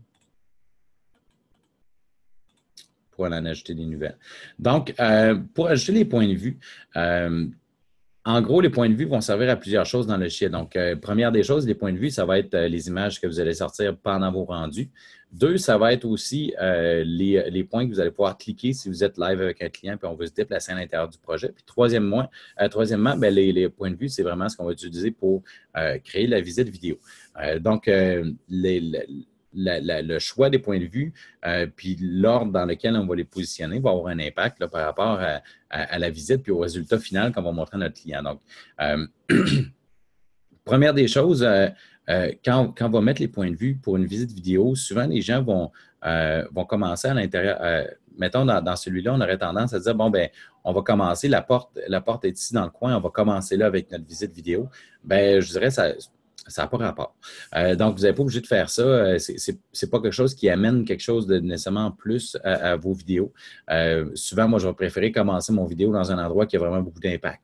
pour en ajouter des nouvelles. Donc, pour ajouter les points de vue, en gros, les points de vue vont servir à plusieurs choses dans le chien. Donc, euh, première des choses, les points de vue, ça va être euh, les images que vous allez sortir pendant vos rendus. Deux, ça va être aussi euh, les, points que vous allez pouvoir cliquer si vous êtes live avec un client puis on veut se déplacer à l'intérieur du projet. Puis troisièmement, ben, les, les, points de vue, c'est vraiment ce qu'on va utiliser pour créer la visite vidéo. donc, les, le choix des points de vue, euh, puis l'ordre dans lequel on va les positionner va avoir un impact là, par rapport à, la visite, puis au résultat final qu'on va montrer à notre client. Donc, euh, première des choses, euh, quand, on va mettre les points de vue pour une visite vidéo, souvent les gens vont, vont commencer à l'intérieur. mettons, dans, dans celui-là, on aurait tendance à dire, bon, ben, on va commencer, la porte, la porte est ici dans le coin, on va commencer là avec notre visite vidéo. Ben, je dirais, ça ça n'a pas rapport. Euh, donc, vous n'êtes pas obligé de faire ça. Euh, Ce n'est pas quelque chose qui amène quelque chose de nécessairement plus à, vos vidéos. Euh, souvent, moi, j'aurais préféré commencer mon vidéo dans un endroit qui a vraiment beaucoup d'impact,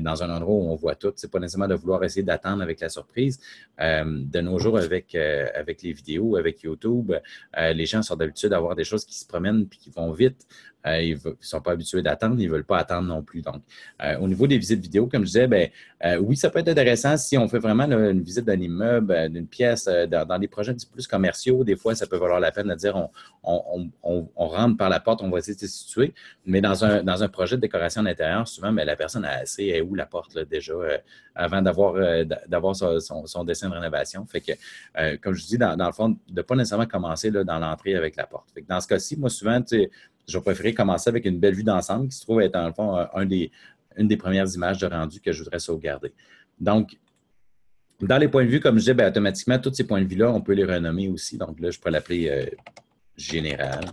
dans un endroit où on voit tout. Ce n'est pas nécessairement de vouloir essayer d'attendre avec la surprise. de nos jours, avec, avec les vidéos, avec YouTube, les gens sont d'habitude d'avoir des choses qui se promènent et qui vont vite. Euh, ils ne sont pas habitués d'attendre, ils ne veulent pas attendre non plus. Donc, euh, au niveau des visites vidéo, comme je disais, ben, euh, oui, ça peut être intéressant si on fait vraiment une visite d'un immeuble, d'une pièce, dans, des projets plus commerciaux. Des fois, ça peut valoir la peine de dire on, rentre par la porte, on va essayer de se situer. Mais dans un, dans un projet de décoration d'intérieur, souvent, ben, la personne a assez où la porte déjà avant d'avoir d'avoir son, dessin de rénovation. Fait que, comme je dis, dans, le fond, de ne pas nécessairement commencer dans l'entrée avec la porte. dans ce cas-ci, moi, souvent, tu sais, je vais commencer avec une belle vue d'ensemble qui se trouve être, en fond, euh, une des premières images de rendu que je voudrais sauvegarder. Donc, dans les points de vue, comme je disais, ben, automatiquement, tous ces points de vue-là, on peut les renommer aussi. Donc là, je pourrais l'appeler euh, général.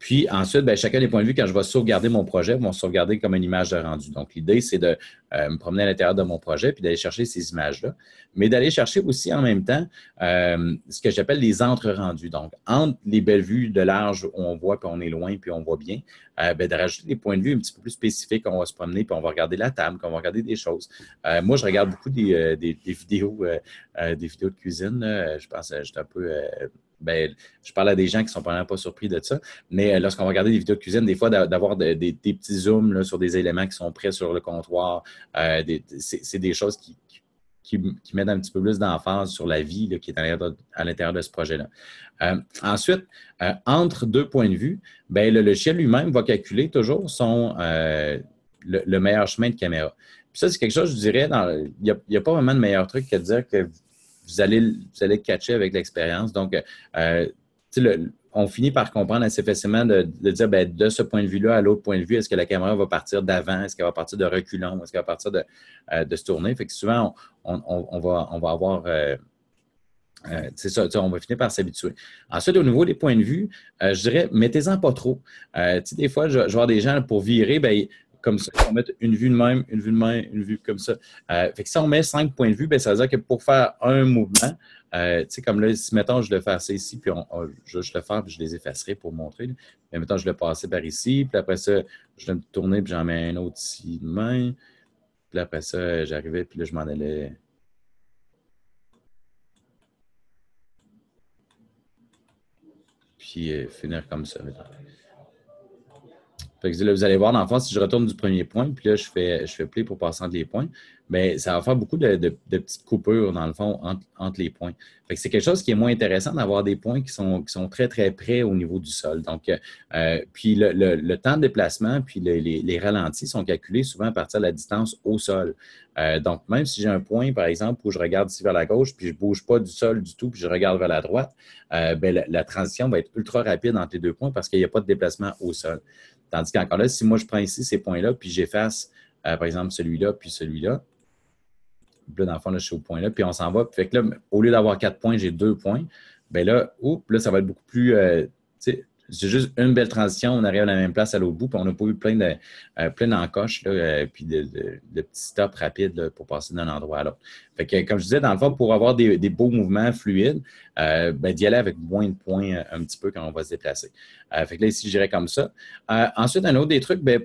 Puis ensuite, ben, chacun des points de vue, quand je vais sauvegarder mon projet, vont sauvegarder comme une image de rendu. Donc, l'idée, c'est de euh, me promener à l'intérieur de mon projet puis d'aller chercher ces images-là, mais d'aller chercher aussi en même temps euh, ce que j'appelle les entre-rendus. Donc, entre les belles vues de large où on voit, puis on est loin, puis on voit bien, euh, ben, de rajouter des points de vue un petit peu plus spécifiques. On va se promener, puis on va regarder la table, qu'on on va regarder des choses. moi, je regarde beaucoup des, vidéos, des vidéos de cuisine. Je pense, que j'étais un peu ben, je parle à des gens qui sont probablement pas surpris de ça, mais euh, lorsqu'on va regarder des vidéos de cuisine, des fois, d'avoir des, petits zooms sur des éléments qui sont prêts sur le comptoir, euh, c'est des choses qui, mettent un petit peu plus d'emphase sur la vie qui est à l'intérieur de, ce projet-là. Euh, ensuite, entre deux points de vue, ben, le logiciel lui-même va calculer toujours son, le, meilleur chemin de caméra. ça, c'est quelque chose, je dirais, il n'y a, a, pas vraiment de meilleur truc que de dire que vous allez, vous allez catcher avec l'expérience. Donc, euh, euh, on finit par comprendre assez facilement de, dire ben, de ce point de vue-là à l'autre point de vue, est-ce que la caméra va partir d'avant, est-ce qu'elle va partir de reculant, est-ce qu'elle va partir euh, de, se tourner. Fait que souvent, on, va, on va avoir. c'est on va finir par s'habituer. Ensuite, au niveau des points de vue, je dirais, mettez-en pas trop. des fois, je, vois des gens pour virer, ben, comme ça. On met une vue de même, une vue de main, une vue comme ça. Euh, fait que si on met cinq points de vue, ben, ça veut dire que pour faire un mouvement, euh, tu sais, comme là, si mettons, je le ça ici, puis on, je, le fais, puis je les effacerai pour montrer. Mais mettons, je le passer par ici, puis après ça, je vais me tourner, puis j'en mets un autre ici de main. Puis après ça, j'arrivais, puis là, je m'en allais. Puis euh, finir comme ça vous allez voir, dans le fond, si je retourne du premier point, puis là, je fais, je fais play pour passer entre les points, mais ben, ça va faire beaucoup de, petites coupures, dans le fond, entre, les points. c'est quelque chose qui est moins intéressant d'avoir des points qui sont, qui sont très, très près au niveau du sol. Donc, euh, puis le, temps de déplacement, puis les, ralentis sont calculés souvent à partir de la distance au sol. Euh, donc, même si j'ai un point, par exemple, où je regarde ici vers la gauche, puis je ne bouge pas du sol du tout, puis je regarde vers la droite, euh, ben, la, la, transition va être ultra rapide entre les deux points parce qu'il n'y a pas de déplacement au sol. Tandis qu'encore là, si moi je prends ici ces points-là, puis j'efface, euh, par exemple, celui-là, puis celui-là, là, dans le fond, là, je suis au point là, puis on s'en va. Fait que là, au lieu d'avoir quatre points, j'ai deux points. Bien là, là, ça va être beaucoup plus. Euh, c'est juste une belle transition, on arrive à la même place à l'autre bout, puis on n'a pas eu plein de euh, plein d'encoches, euh, puis de, petits stops rapides pour passer d'un endroit à l'autre. Fait que, comme je disais, dans le fond, pour avoir des, beaux mouvements fluides, euh, ben, d'y aller avec moins de points un petit peu quand on va se déplacer. fait que là, ici, dirais comme ça. ensuite, un autre des trucs, ben,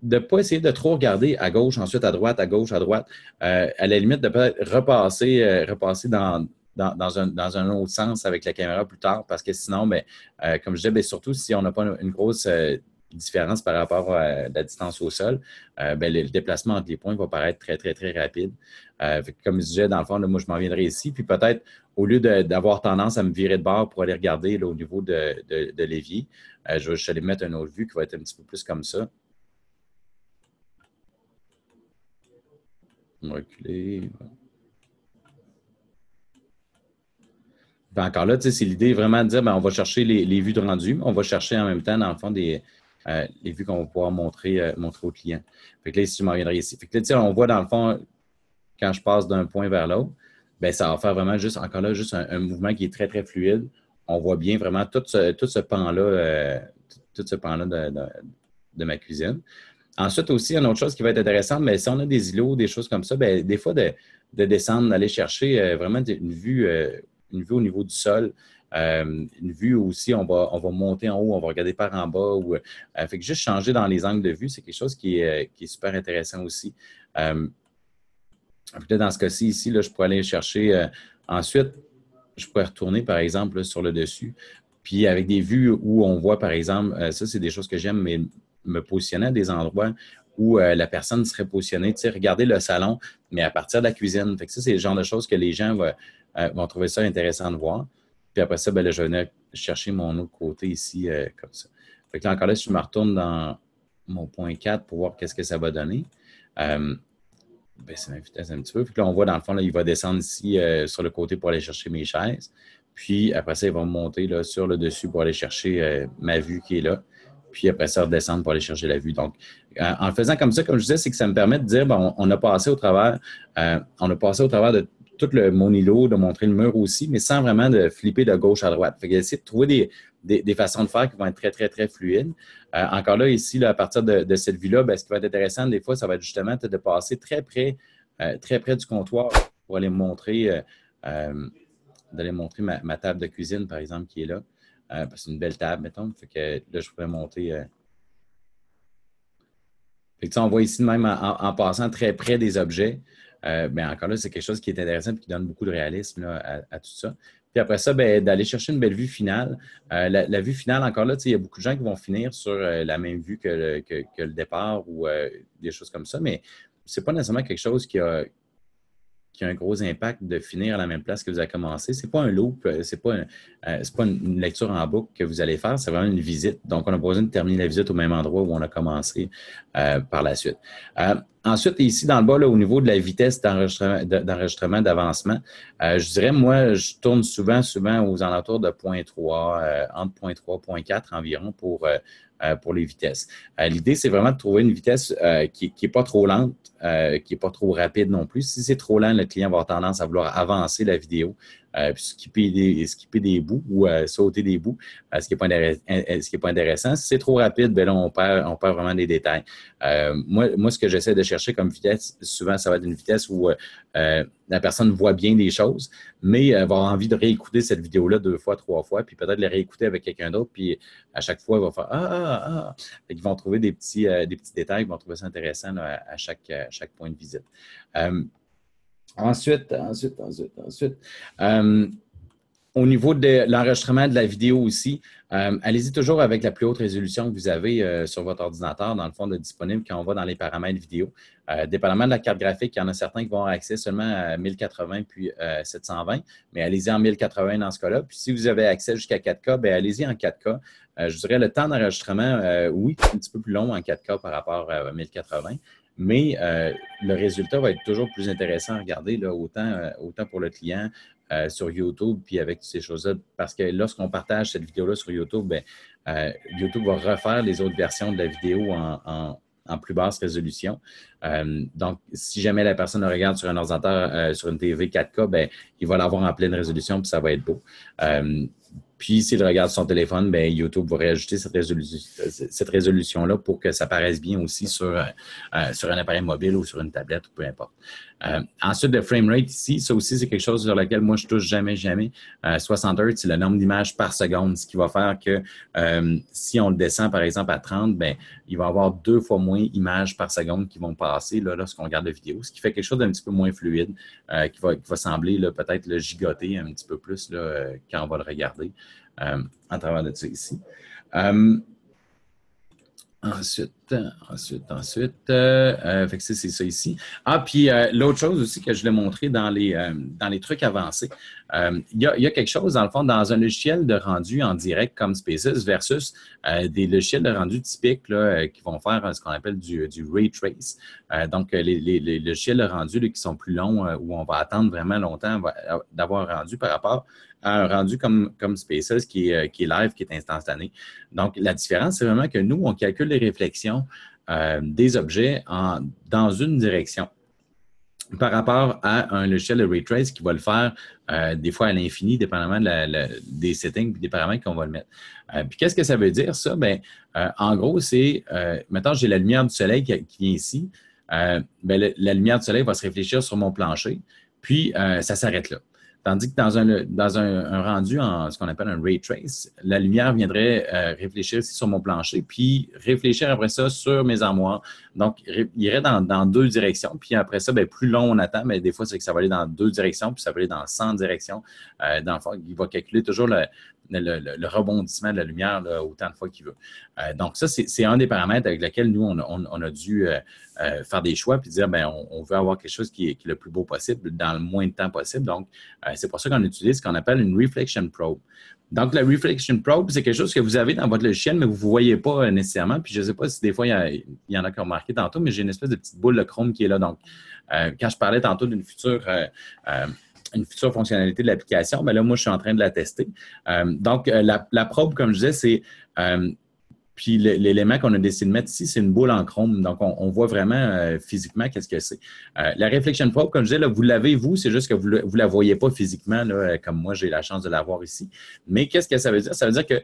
de ne pas essayer de trop regarder à gauche, ensuite à droite, à gauche, à droite. à la limite, de peut-être repasser, repasser dans, dans, un, autre sens avec la caméra plus tard parce que sinon, ben, euh, comme je disais, ben, surtout si on n'a pas une, grosse euh, différence par rapport à la distance au sol, euh, ben, le, déplacement entre les points va paraître très, très, très rapide. comme je disais, dans le fond, moi, je m'en viendrai ici. Puis peut-être, au lieu d'avoir tendance à me virer de bord pour aller regarder au niveau de, l'évier, je vais aller mettre une autre vue qui va être un petit peu plus comme ça. Reculer. encore là, c'est l'idée vraiment de dire ben, on va chercher les, vues de rendu, on va chercher en même temps, dans le fond, des, euh, les vues qu'on va pouvoir montrer, euh, montrer aux clients. là, si je m'en ici. on voit dans le fond, quand je passe d'un point vers l'autre, ben, ça va faire vraiment juste, encore là, juste un, mouvement qui est très, très fluide. On voit bien vraiment tout ce, tout ce pan-là, euh, tout ce pan-là de, ma cuisine. Ensuite aussi, une autre chose qui va être intéressante, mais ben, si on a des îlots, des choses comme ça, des fois de, descendre, d'aller chercher vraiment une vue une vue au niveau du sol. Euh, une vue aussi, on va, on va monter en haut, on va regarder par en bas. Ou, euh, fait que juste changer dans les angles de vue, c'est quelque chose qui est, euh, super intéressant aussi. peut-être dans ce cas-ci, ici, je pourrais aller chercher ensuite, je pourrais retourner par exemple sur le dessus. Puis avec des vues où on voit par exemple, ça c'est des choses que j'aime, mais me positionner à des endroits où la personne serait positionnée. Tu sais, regardez le salon, mais à partir de la cuisine. Fait que ça, c'est le genre de choses que les gens vont euh, vont trouver ça intéressant de voir. Puis après ça, ben je vais chercher mon autre côté ici, euh, comme ça. Fait que là, encore là, si je me retourne dans mon point 4 pour voir qu'est-ce que ça va donner, euh, ben, c'est ma un petit peu. Puis là, on voit dans le fond, il va descendre ici euh, sur le côté pour aller chercher mes chaises. Puis après ça, il va monter là, sur le dessus pour aller chercher euh, ma vue qui est là puis après ça, redescendre pour aller chercher la vue. Donc, en faisant comme ça, comme je disais, c'est que ça me permet de dire, bon, on a passé au travers, on a passé au travers de tout le, monilo, de montrer le mur aussi, mais sans vraiment de flipper de gauche à droite. Fait essayer de trouver des, façons de faire qui vont être très, très, très fluides. Euh, encore là, ici, à partir de, cette vue-là, ben, ce qui va être intéressant, des fois, ça va être justement de passer très près, euh, très près du comptoir pour aller montrer, euh, d'aller montrer ma, table de cuisine, par exemple, qui est là. c'est une belle table, mettons. Fait que là, je pourrais monter. on voit ici même en, passant très près des objets, euh, ben, encore là, c'est quelque chose qui est intéressant et qui donne beaucoup de réalisme à, tout ça. Puis après ça, ben, d'aller chercher une belle vue finale. Euh, la, vue finale, encore là, il y a beaucoup de gens qui vont finir sur euh, la même vue que le, le départ ou des choses comme ça, mais c'est pas nécessairement quelque chose qui a, qui a un gros impact de finir à la même place que vous avez commencé. Ce n'est pas un loop, euh, ce n'est euh, pas, une lecture en boucle que vous allez faire, c'est vraiment une visite. Donc, on a besoin de terminer la visite au même endroit où on a commencé euh, par la suite. ensuite, ici, dans le bas, au niveau de la vitesse d'enregistrement, d'avancement, je dirais, moi, je tourne souvent, souvent aux alentours de 0.3, entre 0.3 et 0.4 environ pour euh, pour les vitesses. Euh, l'idée, c'est vraiment de trouver une vitesse euh, qui n'est pas trop lente, qui n'est pas trop rapide non plus. Si c'est trop lent, le client va avoir tendance à vouloir avancer la vidéo euh, puis skipper des, des bouts ou euh, sauter des bouts, euh, ce qui n'est pas, intéressant. Si c'est trop rapide, ben on perd, vraiment des détails. moi, moi, ce que j'essaie de chercher comme vitesse, souvent, ça va être une vitesse où la personne voit bien les choses, mais va avoir envie de réécouter cette vidéo-là deux fois, trois fois, puis peut-être la réécouter avec quelqu'un d'autre, puis à chaque fois, elle va faire Ah, ah, ah. Ils vont trouver des petits, détails, ils vont trouver ça intéressant à chaque point de visite. Ensuite, ensuite, ensuite, ensuite. Euh, au niveau de l'enregistrement de la vidéo aussi, euh, allez-y toujours avec la plus haute résolution que vous avez euh, sur votre ordinateur, dans le fond de disponible, quand on va dans les paramètres vidéo. dépendamment de la carte graphique, il y en a certains qui vont avoir accès seulement à 1080 puis 720, mais allez-y en 1080 dans ce cas-là. Puis si vous avez accès jusqu'à 4K, ben, allez-y en 4K. je dirais le temps d'enregistrement, oui, c'est un petit peu plus long en 4K par rapport à 1080, mais euh, le résultat va être toujours plus intéressant à regarder, là, autant, euh, autant pour le client euh, sur YouTube, puis avec toutes ces choses-là. Parce que lorsqu'on partage cette vidéo-là sur YouTube, ben, YouTube va refaire les autres versions de la vidéo en, plus basse résolution. donc, si jamais la personne le regarde sur un ordinateur, sur une TV 4K, ben, il va l'avoir en pleine résolution, puis ça va être beau puis s'il regarde son téléphone, ben, YouTube va réajuster euh, cette, résolution-là pour que ça paraisse bien aussi sur, euh, euh, un appareil mobile ou sur une tablette peu importe. ensuite, le frame rate ici, ça aussi, c'est quelque chose sur lequel moi, je ne touche jamais, jamais. 60 Hz, c'est le nombre d'images par seconde, ce qui va faire que si on le descend, par exemple, à 30, ben, il va y avoir deux fois moins d'images par seconde qui vont passer lorsqu'on regarde la vidéo, ce qui fait quelque chose d'un petit peu moins fluide, qui, va, sembler peut-être le gigoter un petit peu plus quand on va le regarder en euh, travers de ça ici. Euh, ensuite, ensuite, ensuite. Euh, euh fait que c'est ça ici. Ah, puis euh, l'autre chose aussi que je l'ai montré dans les, euh, dans les trucs avancés, il y, a quelque chose, dans le fond, dans un logiciel de rendu en direct comme Spaces versus des logiciels de rendu typiques qui vont faire ce qu'on appelle du, du ray trace. donc, les, les, logiciels de rendu qui sont plus longs, où on va attendre vraiment longtemps d'avoir rendu par rapport à un rendu comme, comme Spaces qui qui est live, qui est instantané. Donc, la différence, c'est vraiment que nous, on calcule les réflexions euh, des objets dans une direction par rapport à un logiciel de retrace qui va le faire euh, des fois à l'infini, dépendamment des settings des paramètres qu'on va le mettre. Euh, puis qu'est-ce que ça veut dire, ça? Ben, en gros, c'est, maintenant j'ai la lumière du soleil qui, qui vient ici. Ben, la lumière du soleil va se réfléchir sur mon plancher, puis ça s'arrête là. Tandis que dans un, dans un, rendu en ce qu'on appelle un ray trace, la lumière viendrait euh, réfléchir sur mon plancher, puis réfléchir après ça sur mes armoires. Donc, il irait dans, deux directions. Puis après ça, ben, plus long on attend, mais ben, des fois, c'est que ça va aller dans deux directions, puis ça va aller dans 100 directions. Euh, dans, il va calculer toujours le, le, rebondissement de la lumière autant de fois qu'il veut. Euh, donc, ça, c'est un des paramètres avec lesquels nous, on, a dû euh, euh, faire des choix puis dire, bien, on, veut avoir quelque chose qui est, le plus beau possible dans le moins de temps possible. Donc, c'est pour ça qu'on utilise ce qu'on appelle une reflection probe. Donc, la reflection probe, c'est quelque chose que vous avez dans votre logiciel, mais vous ne voyez pas nécessairement. Puis, je ne sais pas si des fois, il y, y, en a qui ont remarqué tantôt, mais j'ai une espèce de petite boule de chrome qui est là. Donc, quand je parlais tantôt d'une future une future fonctionnalité de l'application, mais là, moi, je suis en train de la tester. Euh, donc, euh, la, probe, comme je disais, c'est euh, puis l'élément qu'on a décidé de mettre ici, c'est une boule en chrome. Donc, on, voit vraiment physiquement qu'est-ce que c'est. la Reflection Probe, comme je disais, là, vous l'avez vous, c'est juste que vous ne la voyez pas physiquement, comme moi, j'ai la chance de l'avoir ici. Mais qu'est-ce que ça veut dire? Ça veut dire que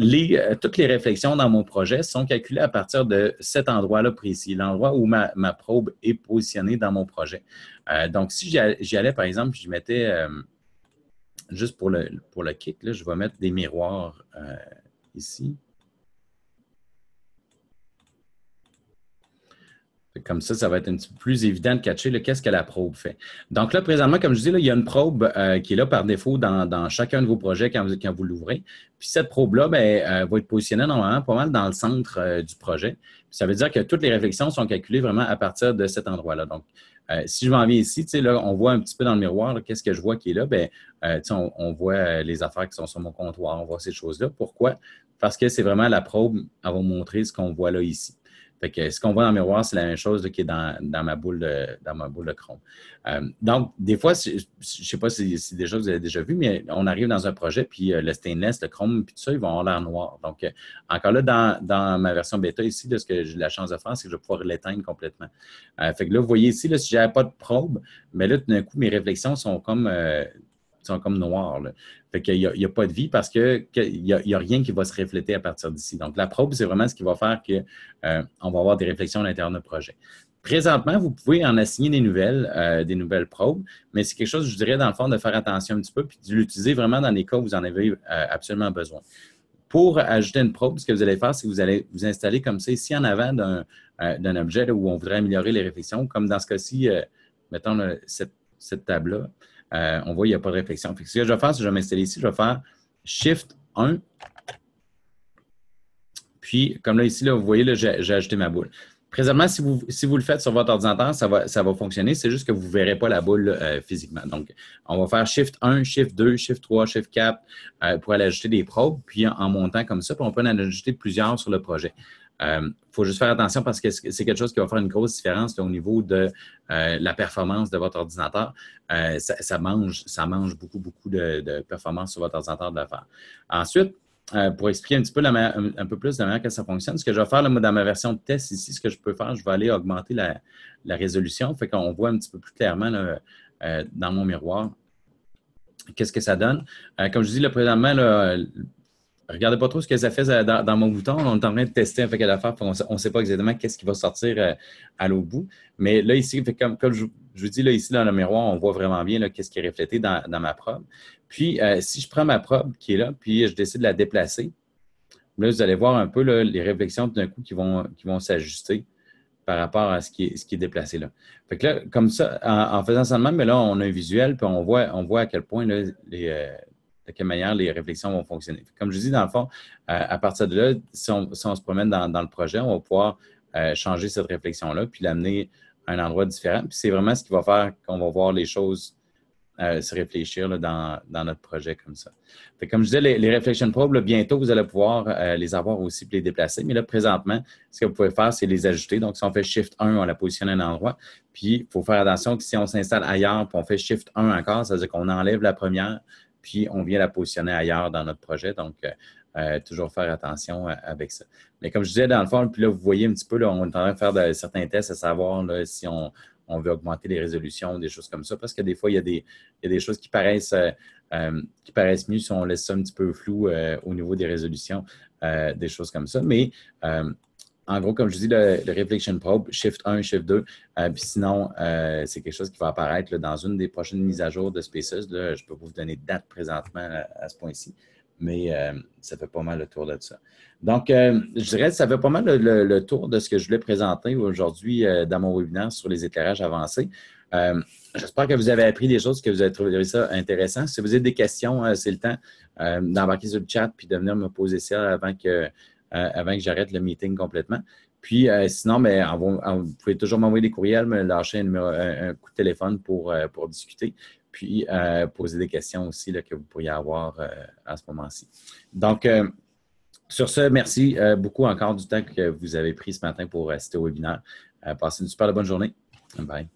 euh, toutes les réflexions dans mon projet sont calculées à partir de cet endroit-là précis, l'endroit où ma, ma, probe est positionnée dans mon projet. Euh, donc, si j'y allais, par exemple, je mettais, euh, juste pour le, pour le kick, je vais mettre des miroirs ici. Comme ça, ça va être un petit peu plus évident de catcher qu'est-ce que la probe fait. Donc là, présentement, comme je dis, il y a une probe euh, qui est là par défaut dans, chacun de vos projets quand vous, l'ouvrez. Puis cette probe-là ben, euh, va être positionnée normalement pas mal dans le centre euh, du projet. ça veut dire que toutes les réflexions sont calculées vraiment à partir de cet endroit-là. Donc, si je m'en viens ici, là, on voit un petit peu dans le miroir qu'est-ce que je vois qui est là. Ben, on, on voit les affaires qui sont sur mon comptoir, on voit ces choses-là. Pourquoi? Parce que c'est vraiment la probe à vous montrer ce qu'on voit là ici. Fait que ce qu'on voit dans le miroir, c'est la même chose qui est dans, ma boule de, dans ma boule de chrome. Euh, donc, des fois, je ne sais pas si, déjà vous avez déjà vu, mais on arrive dans un projet, puis euh, le stainless, le chrome, puis tout ça, ils vont avoir l'air noir. Donc, euh, encore là, dans, ma version bêta ici, de ce que j'ai la chance de faire, c'est que je vais pouvoir l'éteindre complètement. fait que là, vous voyez ici, si je n'avais pas de probe, mais là, tout d'un coup, mes réflexions sont comme sont comme noirs. Il Fait qu'il n'y a, pas de vie parce qu'il n'y a, rien qui va se refléter à partir d'ici. Donc, la probe, c'est vraiment ce qui va faire qu'on euh, va avoir des réflexions à l'intérieur de projet. Présentement, vous pouvez en assigner des nouvelles, euh, des nouvelles probes, mais c'est quelque chose, je dirais, dans le fond, de faire attention un petit peu puis de l'utiliser vraiment dans les cas où vous en avez euh, absolument besoin. Pour ajouter une probe, ce que vous allez faire, c'est que vous allez vous installer comme ça ici en avant d'un objet où on voudrait améliorer les réflexions, comme dans ce cas-ci, mettons cette table-là. Euh, on voit il n'y a pas de réflexion. ce que je vais faire, c'est que je vais m'installer ici, je vais faire Shift 1. Puis, comme là, ici, là, vous voyez, j'ai ajouté ma boule. Présentement, si vous, le faites sur votre ordinateur, ça va, ça va fonctionner. C'est juste que vous ne verrez pas la boule euh, physiquement. Donc, on va faire Shift 1, Shift 2, Shift 3, Shift 4 euh, pour aller ajouter des probes, puis en, montant comme ça, on peut en ajouter plusieurs sur le projet. Il euh, faut juste faire attention parce que c'est quelque chose qui va faire une grosse différence au niveau de la performance de votre ordinateur. ça, mange, ça mange beaucoup, beaucoup de, performance sur votre ordinateur de la faire. Ensuite, euh, pour expliquer un petit peu, un, peu plus de la manière que ça fonctionne, ce que je vais faire dans ma version de test ici, ce que je peux faire, je vais aller augmenter la, résolution. Fait qu'on voit un petit peu plus clairement euh, dans mon miroir qu'est-ce que ça donne. Euh, comme je dis, le présentement, regardez pas trop ce qu'elle a fait dans, mon bouton. On est en train de tester un la d'affaires. On ne sait pas exactement qu'est-ce qui va sortir euh, à l'au bout. Mais là, ici, comme, je, vous dis, là, ici, dans le miroir, on voit vraiment bien qu'est-ce qui est reflété dans, ma probe. Puis, euh, si je prends ma probe qui est là, puis je décide de la déplacer, là, vous allez voir un peu les réflexions d'un coup qui vont, s'ajuster par rapport à ce qui est, déplacé là. Fait là, comme ça, en, faisant ça de même, mais là, on a un visuel, puis on voit, à quel point les, euh, de quelle manière les réflexions vont fonctionner. Comme je dis, dans le fond, euh, à partir de là, si on, se promène dans, le projet, on va pouvoir euh, changer cette réflexion-là, puis l'amener à un endroit différent. Puis c'est vraiment ce qui va faire qu'on va voir les choses euh, se réfléchir dans, notre projet comme ça. comme je disais, les, les Reflection Probes, bientôt, vous allez pouvoir les avoir aussi puis les déplacer. Mais là, présentement, ce que vous pouvez faire, c'est les ajouter. Donc, si on fait Shift 1, on la positionne à un endroit. Puis, il faut faire attention que si on s'installe ailleurs puis on fait Shift 1 encore, ça veut dire qu'on enlève la première puis on vient la positionner ailleurs dans notre projet. Donc, euh, euh, toujours faire attention euh, avec ça. Mais comme je disais, dans le fond, puis là, vous voyez un petit peu, là, on est en train de faire certains tests à savoir si on, veut augmenter les résolutions, des choses comme ça, parce que des fois, il y a des, choses qui paraissent, qui paraissent mieux si on laisse ça un petit peu flou au niveau des résolutions, des choses comme ça. Mais en gros, comme je dis, le, Reflection Probe, Shift 1, Shift 2. Euh, sinon, euh, c'est quelque chose qui va apparaître dans une des prochaines mises à jour de Spaces. Là, je peux vous donner de date présentement euh, à, ce point-ci, mais ça fait pas mal le tour de ça. Donc, je dirais que ça fait pas mal le, tour de ce que je voulais présenter aujourd'hui dans mon webinaire sur les éclairages avancés. J'espère que vous avez appris des choses, que vous avez trouvé ça intéressant. Si vous avez des questions, c'est le temps d'embarquer sur le chat puis de venir me poser ça avant que euh, avant que j'arrête le meeting complètement. Puis euh, sinon, mais ben, vous pouvez toujours m'envoyer des courriels, me lâcher un, coup de téléphone pour, euh, discuter puis poser des questions aussi que vous pourriez avoir à ce moment-ci. Donc, sur ce, merci beaucoup encore du temps que vous avez pris ce matin pour rester au webinaire. passez une super bonne journée. Bye.